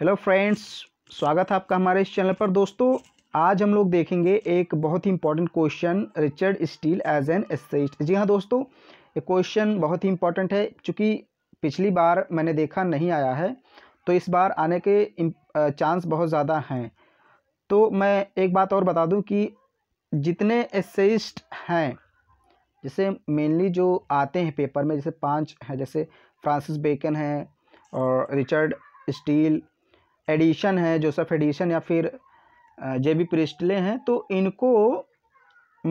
Hello friends स्वागत है आपका हमारे इस चैनल पर दोस्तों आज हम लोग देखेंगे एक बहुत ही important question Richard Steele as an essayist जी हाँ दोस्तों ये क्वेश्चन बहुत ही इंपॉर्टेंट है चूँकि पिछली बार मैंने देखा नहीं आया है तो इस बार आने के चांस बहुत ज़्यादा हैं तो मैं एक बात और बता दूँ कि जितने एसेइस्ट हैं जैसे मेनली जो आते हैं पेपर में जैसे पाँच हैं जैसे फ्रांसिस बेकन हैं और रिचर्ड स्टील एडिशन है जोसेफ एडिशन या फिर जे बी प्रिस्टले हैं तो इनको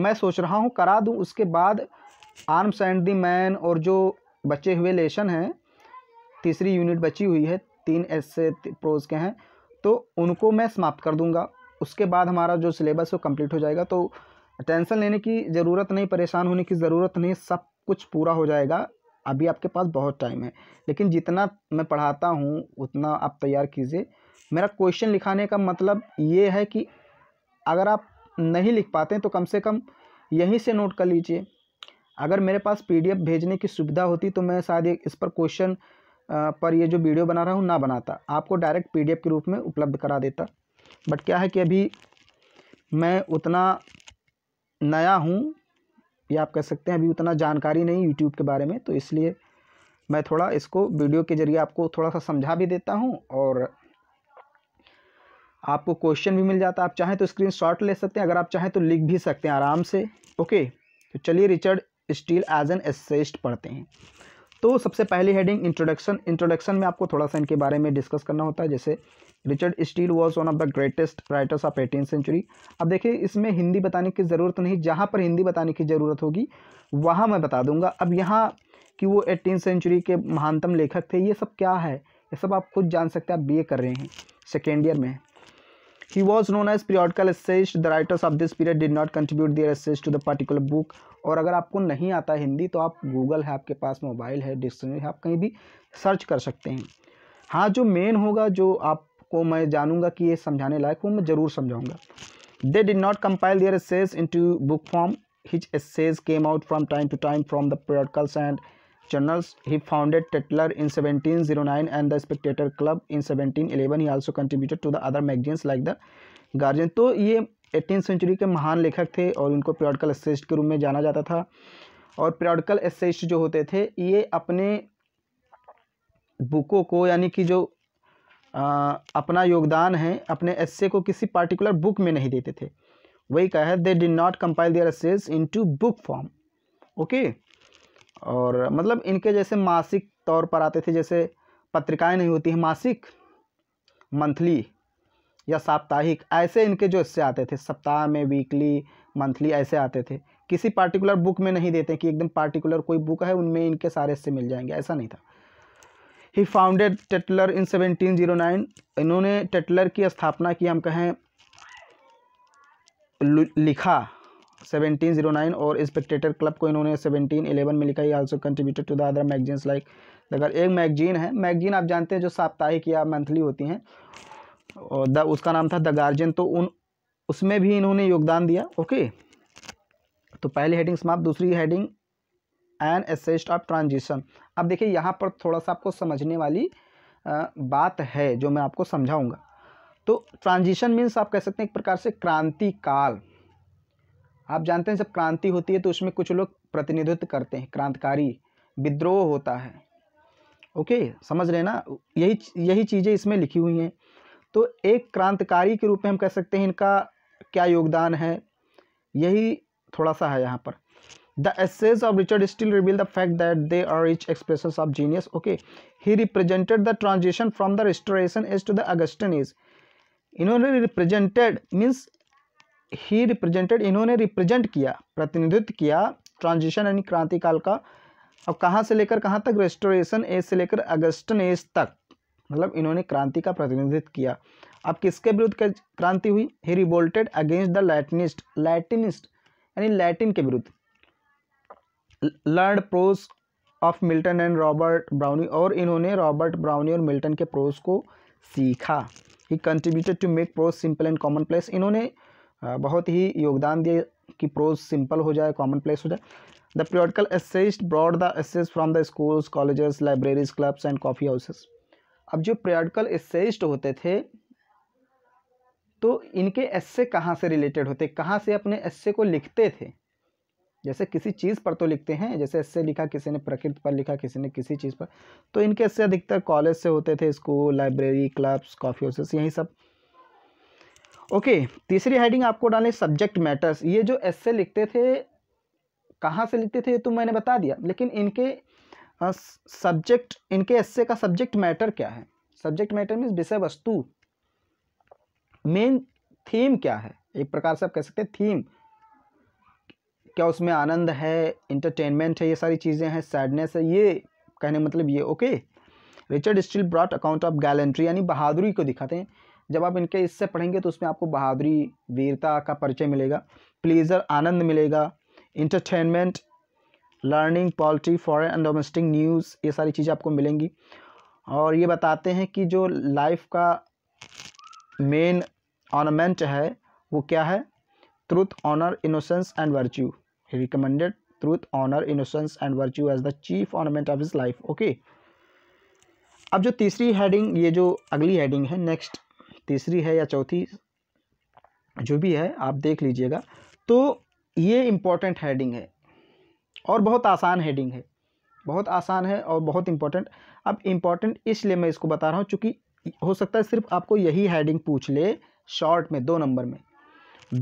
मैं सोच रहा हूँ करा दूँ उसके बाद आर्म्स एंड दी मैन और जो बचे हुए लेशन हैं तीसरी यूनिट बची हुई है तीन ऐसे प्रोज के हैं तो उनको मैं समाप्त कर दूँगा उसके बाद हमारा जो सिलेबस वो कंप्लीट हो जाएगा तो टेंशन लेने की ज़रूरत नहीं परेशान होने की ज़रूरत नहीं सब कुछ पूरा हो जाएगा अभी आपके पास बहुत टाइम है लेकिन जितना मैं पढ़ाता हूँ उतना आप तैयार कीजिए मेरा क्वेश्चन लिखाने का मतलब ये है कि अगर आप नहीं लिख पाते तो कम से कम यहीं से नोट कर लीजिए अगर मेरे पास पीडीएफ भेजने की सुविधा होती तो मैं शायद इस पर क्वेश्चन पर ये जो वीडियो बना रहा हूँ ना बनाता आपको डायरेक्ट पीडीएफ के रूप में उपलब्ध करा देता बट क्या है कि अभी मैं उतना नया हूँ या आप कह सकते हैं अभी उतना जानकारी नहीं यूट्यूब के बारे में तो इसलिए मैं थोड़ा इसको वीडियो के ज़रिए आपको थोड़ा सा समझा भी देता हूँ और आपको क्वेश्चन भी मिल जाता है आप चाहें तो स्क्रीन शॉट ले सकते हैं अगर आप चाहें तो लिख भी सकते हैं आराम से ओके तो चलिए Richard Steele as an essayist पढ़ते हैं तो सबसे पहली हेडिंग इंट्रोडक्शन इंट्रोडक्शन में आपको थोड़ा सा इनके बारे में डिस्कस करना होता है जैसे Richard Steele was one of the greatest writers of eighteen century अब देखिए इसमें हिंदी बताने की ज़रूरत नहीं जहाँ पर हिंदी बताने की ज़रूरत होगी वहाँ मैं बता दूंगा अब यहाँ कि वो एटीन सेंचुरी के महानतम लेखक थे ये सब क्या है ये सब आप खुद जान सकते हैं आप बी कर रहे हैं सेकेंड ईयर में ही was known as periodical essays the writers of this period did not contribute their essays to the particular book और अगर आपको नहीं आता हिंदी तो आप गूगल है आपके पास मोबाइल है डिक्शनरी है आप कहीं भी सर्च कर सकते हैं हाँ जो मेन होगा जो आपको मैं जानूंगा कि ये समझाने लायक हो मैं ज़रूर समझाऊंगा they did not compile their essays in to book form which essays came out from time to time from the periodicals and journals. He founded Tetler in 1709 and the Spectator Club in 1711. He also contributed to the other magazines like the Guardian. to ye 18th century ke mahan lekhak the aur unko periodical essayist ke roop mein jana jata tha aur periodical essayist jo hote the ye apne बुकों को यानी कि जो आ, अपना योगदान है अपने एस्से को किसी पार्टिकुलर बुक में नहीं देते थे वही कहा है they did not compile their essays into book form okay और मतलब इनके जैसे मासिक तौर पर आते थे जैसे पत्रिकाएं नहीं होती हैं मासिक मंथली या साप्ताहिक ऐसे इनके जो इससे आते थे सप्ताह में वीकली मंथली ऐसे आते थे किसी पार्टिकुलर बुक में नहीं देते कि एकदम पार्टिकुलर कोई बुक है उनमें इनके सारे इससे मिल जाएंगे ऐसा नहीं था ही फाउंडेड टेटलर इन 1709 इन्होंने टेटलर की स्थापना की हम कहें लिखा सेवनटीन जीरो नाइन और स्पेक्टेटर क्लब को इन्होंने सेवनटीन इलेवन में लिखा he also contributed to the other magazines like अगर एक मैगजीन है मैगजीन आप जानते हैं जो साप्ताहिक या मंथली होती हैं और द उसका नाम था द गार्जियन तो उन उसमें भी इन्होंने योगदान दिया ओके तो पहली हेडिंग समाप्त दूसरी heading an essayist of transition अब देखिए यहाँ पर थोड़ा सा आपको समझने वाली बात है जो मैं आपको समझाऊँगा तो ट्रांजिशन मीन्स आप कह सकते हैं एक प्रकार से क्रांति काल आप जानते हैं जब क्रांति होती है तो उसमें कुछ लोग प्रतिनिधित्व करते हैं क्रांतकारी विद्रोह होता है ओके समझ रहे ना यही यही चीज़ें इसमें लिखी हुई हैं तो एक क्रांतकारी के रूप में हम कह सकते हैं इनका क्या योगदान है यही थोड़ा सा है यहाँ पर the essays of Richard Steele reveal the fact that they are each express of genius okay he represented the transition from the restoration age to the Augustan age इन्होंने रिप्रेजेंटेड मीन्स ही रिप्रेजेंटेड इन्होंने represent किया प्रतिनिधित्व किया transition यानी क्रांति काल का अब कहाँ से लेकर कहाँ तक रेस्टोरेशन एज से लेकर अगस्टन एज तक मतलब इन्होंने क्रांति का प्रतिनिधित्व किया अब किसके विरुद्ध क्रांति हुई ही revolted against the Latinist Latinist यानी लैटिन के विरुद्ध learned prose of Milton and Robert Browne और इन्होंने रॉबर्ट ब्राउनी और मिल्टन के प्रोस को सीखा he contributed to make prose simple and common place इन्होंने बहुत ही योगदान दिया कि प्रोज सिंपल हो जाए कॉमन प्लेस हो जाए the periodical essayist brought the essays from the schools colleges libraries clubs and coffee houses अब जो periodical एसेस्ट होते थे तो इनके एस्से कहाँ से रिलेटेड होते कहाँ से अपने एस्से को लिखते थे जैसे किसी चीज़ पर तो लिखते हैं जैसे एस्से लिखा किसी ने प्रकृति पर लिखा किसी ने किसी चीज़ पर तो इनके एस्से अधिकतर कॉलेज से होते थे school library clubs coffee houses यही सब ओके तीसरी हेडिंग आपको डालें सब्जेक्ट मैटर्स ये जो एस से लिखते थे कहाँ से लिखते थे ये तो मैंने बता दिया लेकिन इनके सब्जेक्ट इनके एस का सब्जेक्ट मैटर क्या है सब्जेक्ट मैटर मीन्स विषय वस्तु मेन थीम क्या है एक प्रकार से आप कह सकते हैं थीम क्या उसमें आनंद है इंटरटेनमेंट है ये सारी चीज़ें हैं सैडनेस है ये कहने मतलब ये okay Richard Steele brought account of gallantry यानी बहादुरी को दिखाते हैं जब आप इनके इससे पढ़ेंगे तो उसमें आपको बहादुरी वीरता का परिचय मिलेगा प्लेजर आनंद मिलेगा entertainment learning polity foreign and domestic news ये सारी चीज़ें आपको मिलेंगी और ये बताते हैं कि जो लाइफ का मेन ऑनमेंट है वो क्या है truth honour innocence and virtue recommended truth honour innocence and virtue as the chief ornament of his life okay अब जो तीसरी हेडिंग ये जो अगली हेडिंग है नेक्स्ट तीसरी है या चौथी जो भी है आप देख लीजिएगा तो ये इम्पोर्टेंट हेडिंग है और बहुत आसान हेडिंग है बहुत आसान है और बहुत इम्पोर्टेंट अब इम्पॉर्टेंट इसलिए मैं इसको बता रहा हूँ चूँकि हो सकता है सिर्फ आपको यही हेडिंग पूछ ले शॉर्ट में दो नंबर में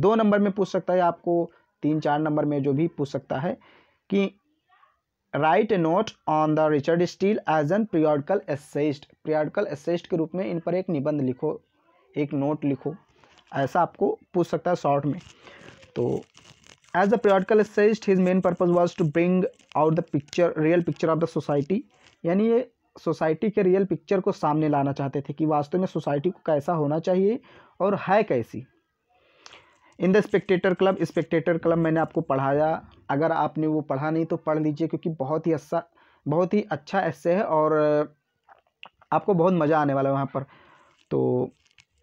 दो नंबर में पूछ सकता है आपको तीन चार नंबर में जो भी पूछ सकता है कि write a note on the Richard Steele as an periodical essayist periodical essayist के रूप में इन पर एक निबंध लिखो एक नोट लिखो ऐसा आपको पूछ सकता है शॉर्ट में तो as the periodical essayist his main purpose was to bring out the picture real picture of the society यानी ये सोसाइटी के रियल पिक्चर को सामने लाना चाहते थे कि वास्तव में सोसाइटी को कैसा होना चाहिए और है कैसी in the spectator club spectator club मैंने आपको पढ़ाया अगर आपने वो पढ़ा नहीं तो पढ़ लीजिए क्योंकि बहुत ही अच्छा बहुत ही अच्छा ऐसे है और आपको बहुत मज़ा आने वाला है वहाँ पर तो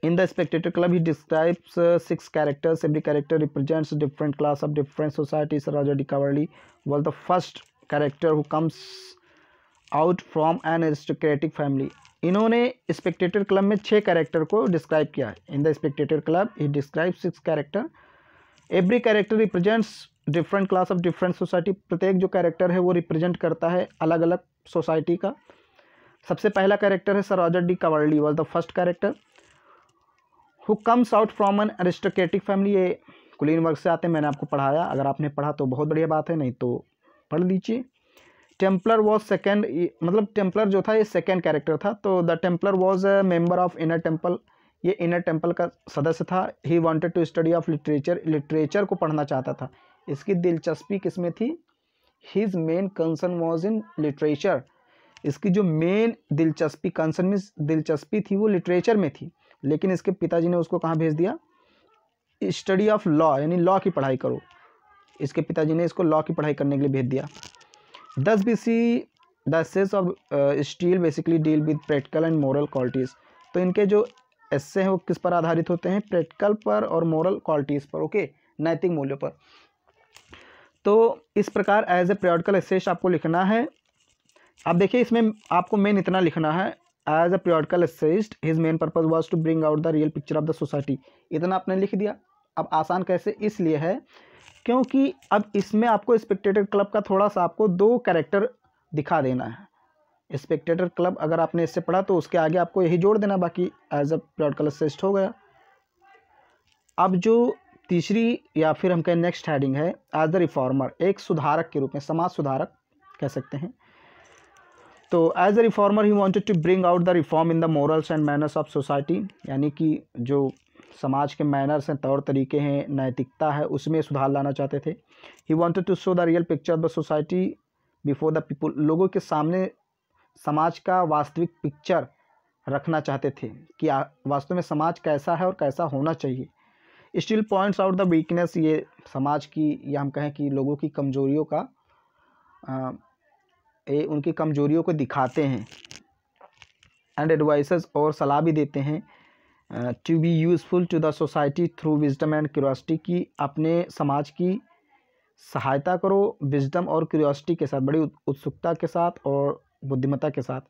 in the spectator club he describes six characters every character represents different class of different society societies Roger de Coverley was the first character who comes out from an aristocratic family इन्होंने स्पेक्टेटर क्लब में छः कैरेक्टर को describe किया है in the spectator club he describe six character every character represents different class of different society प्रत्येक जो character है वो रिप्रेजेंट करता है अलग अलग सोसाइटी का सबसे पहला कैरेक्टर है sir Roger de Coverley was the first character who comes out from an aristocratic family ये कुलीन वर्ग से आते हैं मैंने आपको पढ़ाया अगर आपने पढ़ा तो बहुत बढ़िया बात है नहीं तो पढ़ लीजिए टेम्पलर वॉज सेकेंड मतलब टेम्पलर जो था ये सेकेंड कैरेक्टर था तो the Templar was a member of inner temple ये इनर टेम्पल का सदस्य था he wanted to study of literature literature को पढ़ना चाहता था इसकी दिलचस्पी किस में थी his main concern was in literature इसकी जो मेन दिलचस्पी कंसर्न मीन्स दिलचस्पी थी वो लिटरेचर में थी लेकिन इसके पिताजी ने उसको कहाँ भेज दिया स्टडी ऑफ लॉ यानी लॉ की पढ़ाई करो इसके पिताजी ने इसको लॉ की पढ़ाई करने के लिए भेज दिया दस बी सी दस of Steele basically deal with practical and moral qualities तो इनके जो एस हैं वो किस पर आधारित होते हैं प्रैक्टिकल पर और मॉरल क्वालिटीज़ पर ओके नैतिक मूल्यों पर तो इस प्रकार एज ए प्रैक्टिकल एसेस आपको लिखना है अब देखिए इसमें आपको मेन इतना लिखना है as a periodical essayist his main purpose was to bring out the real picture of the society इतना आपने लिख दिया अब आसान कैसे इसलिए है क्योंकि अब इसमें आपको स्पेक्टेटर क्लब का थोड़ा सा आपको दो कैरेक्टर दिखा देना है स्पेक्टेटर क्लब अगर आपने इससे पढ़ा तो उसके आगे आपको यही जोड़ देना बाकी एज अ प्योरिटिकल एसेस्ट हो गया अब जो तीसरी या फिर हम कहें नेक्स्ट हेडिंग है एज द रिफॉर्मर एक सुधारक के रूप में समाज सुधारक कह सकते हैं तो as a reformer he wanted to bring out the reform in the morals and manners of society यानी कि जो समाज के मैनर्स हैं तौर तरीके हैं नैतिकता है उसमें सुधार लाना चाहते थे he wanted to show the real picture of the society before the people लोगों के सामने समाज का वास्तविक पिक्चर रखना चाहते थे कि वास्तव में समाज कैसा है और कैसा होना चाहिए still points out the weakness ये समाज की या हम कहें कि लोगों की कमजोरियों का आ, ये उनकी कमजोरियों को दिखाते हैं एंड एडवाइस और सलाह भी देते हैं to be useful to the society through wisdom and curiosity की अपने समाज की सहायता करो विजडम और क्यूरोसिटी के साथ बड़ी उत्सुकता के साथ और बुद्धिमत्ता के साथ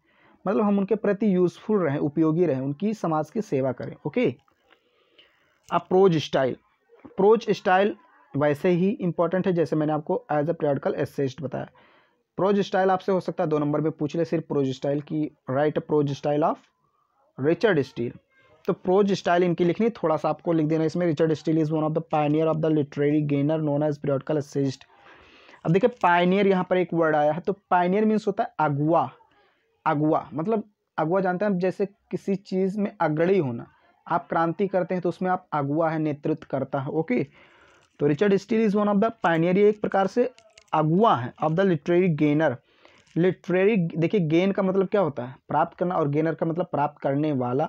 मतलब हम उनके प्रति यूज़फुल रहें उपयोगी रहें उनकी समाज की सेवा करें ओके अब प्रोज स्टाइल प्रोज स्टाइल वैसे ही इंपॉर्टेंट है जैसे मैंने आपको एज अ पेरियडिकल एसेस्ट बताया प्रोज स्टाइल आपसे हो सकता है दो नंबर में पूछ ले सिर्फ प्रोज स्टाइल की write prose style of Richard Steele तो प्रोज स्टाइल इनकी लिखनी थोड़ा सा आपको लिख देना इसमें Richard Steele is one of the pioneer of the literary genre known as periodical essayist अब देखिए पायनियर यहाँ पर एक वर्ड आया है तो पायनियर मीन्स होता है अगुआ अगुआ मतलब अगुआ जानते हैं जैसे किसी चीज़ में अग्रणी होना आप क्रांति करते हैं तो उसमें आप अगुआ है नेतृत्व करता है ओके तो Richard Steele is one of the pioneer ये एक प्रकार से अगुआ है of the literary genre literary देखिए गेन का मतलब क्या होता है प्राप्त करना और गेनर का मतलब प्राप्त करने वाला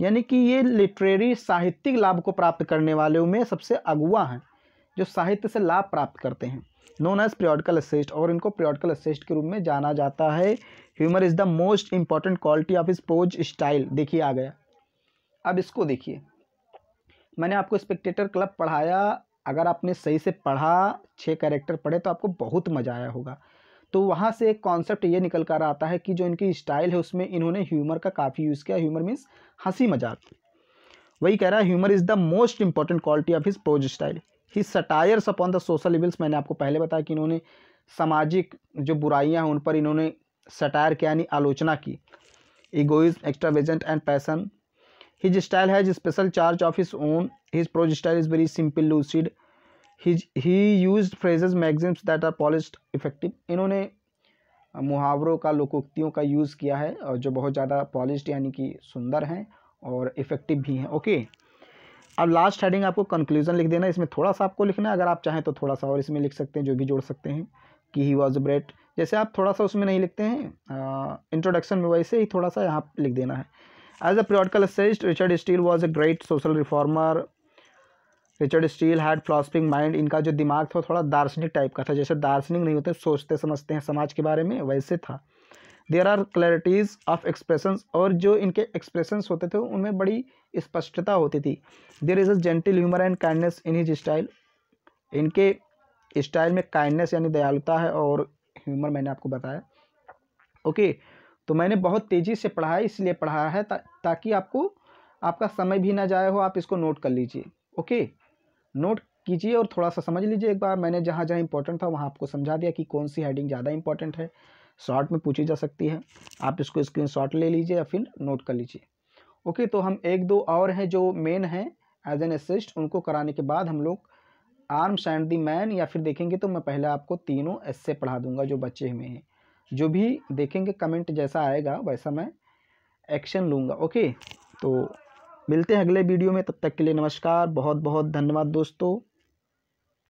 यानी कि ये लिटरेरी साहित्यिक लाभ को प्राप्त करने वालों में सबसे अगुआ हैं जो साहित्य से लाभ प्राप्त करते हैं नोन एज प्रियोडिकल असिस्ट और इनको प्रियोडिकल असिस्ट के रूप में जाना जाता है humour is the most important quality of इस प्रोज स्टाइल देखिए आ गया अब इसको देखिए मैंने आपको स्पेक्टेटर क्लब पढ़ाया अगर आपने सही से पढ़ा छः कैरेक्टर पढ़े तो आपको बहुत मज़ा आया होगा तो वहाँ से एक कॉन्सेप्ट ये निकल कर आता है कि जो इनकी स्टाइल है उसमें इन्होंने ह्यूमर का काफ़ी यूज़ किया ह्यूमर मीन्स हंसी मजाक वही कह रहा है humour is the most important quality of his prose style he satires upon the social evils मैंने आपको पहले बताया कि इन्होंने सामाजिक जो बुराइयाँ हैं उन पर इन्होंने सटायर किया यानी आलोचना की इगोइज extravagant and passion his style has special charge of his own his prose style is very simple lucid his he use phrases maxims that are polished effective इन्होंने मुहावरों का लोकोक्तियों का यूज़ किया है और जो बहुत ज़्यादा पॉलिश यानी कि सुंदर हैं और इफ़ेक्टिव भी हैं ओके अब लास्ट हेडिंग आपको कंक्लूजन लिख देना इसमें थोड़ा सा आपको लिखना है अगर आप चाहें तो थोड़ा सा और इसमें लिख सकते हैं जो भी जोड़ सकते हैं कि ही वॉज ब्रेट जैसे आप थोड़ा सा उसमें नहीं लिखते हैं इंट्रोडक्शन में वैसे ही थोड़ा सा यहाँ लिख देना है As a essayist Richard steel was a great social reformer. Richard Steele had philosophic mind इनका जो दिमाग था थोड़ा दार्शनिक टाइप का था जैसे दार्शनिक नहीं होते सोचते समझते हैं समाज के बारे में वैसे था there are clarities of expressions और जो इनके एक्सप्रेशंस होते थे उनमें बड़ी स्पष्टता होती थी there is a gentle humour and kindness in his style इनके स्टाइल में काइंडनेस यानी दयालुता है और ह्यूमर मैंने आपको बताया ओके okay. तो मैंने बहुत तेज़ी से पढ़ा है इसलिए पढ़ाया है ता, ताकि आपको आपका समय भी ना जाए हो आप इसको नोट कर लीजिए ओके नोट कीजिए और थोड़ा सा समझ लीजिए एक बार मैंने जहाँ जहाँ इंपॉर्टेंट था वहाँ आपको समझा दिया कि कौन सी हेडिंग ज़्यादा इंपॉर्टेंट है शॉर्ट में पूछी जा सकती है आप इसको शॉट ले लीजिए या फिर नोट कर लीजिए ओके तो हम एक दो और हैं जो मेन हैं एज एन असिस्ट उनको कराने के बाद हम लोग आर्म्स एंड दी मैन या फिर देखेंगे तो मैं पहले आपको तीनों एस से पढ़ा दूंगा जो बच्चे में हैं जो भी देखेंगे कमेंट जैसा आएगा वैसा मैं एक्शन लूँगा ओके तो मिलते हैं अगले वीडियो में तब तक के लिए नमस्कार बहुत बहुत धन्यवाद दोस्तों